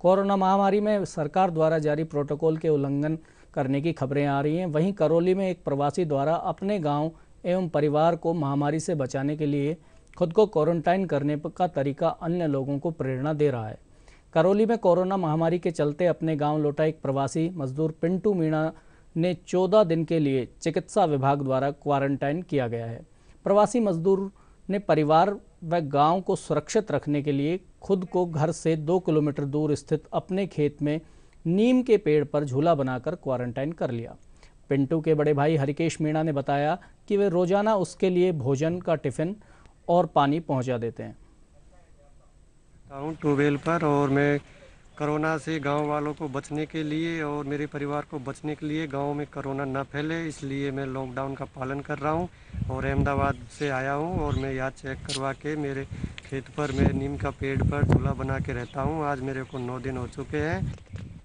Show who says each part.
Speaker 1: corona महामारी में सरकार द्वारा जारी प्रोटोकॉल के उल्लंघन करने की खबरें आ रही हैं वहीं करौली में एक प्रवासी द्वारा अपने गांव एवं परिवार को महामारी से बचाने के लिए खुद को क्वारंटाइन करने का तरीका अन्य लोगों को प्रेरणा दे रहा है करौली में कोरोना महामारी के चलते अपने गाँव लौटा एक प्रवासी मजदूर पिंटू मीणा ने 14 दिन के लिए चिकित्सा विभाग द्वारा क्वारंटाइन किया गया है प्रवासी मजदूर ने परिवार व गांव को सुरक्षित रखने के लिए खुद को घर से दो किलोमीटर दूर स्थित अपने खेत में नीम के पेड़ पर झूला बनाकर क्वारंटाइन कर लिया पिंटू के बड़े भाई हरिकेश मीणा ने बताया कि वे रोजाना उसके लिए भोजन का टिफिन और पानी पहुंचा देते हैं
Speaker 2: ट्यूबवेल पर और मैं कोरोना से गांव वालों को बचने के लिए और मेरे परिवार को बचने के लिए गांव में कोरोना ना फैले इसलिए मैं लॉकडाउन का पालन कर रहा हूं और अहमदाबाद से आया हूं और मैं यहाँ चेक करवा के मेरे खेत पर मेरे नीम का पेड़ पर चूल्हा बना के रहता हूं आज मेरे को नौ दिन हो चुके हैं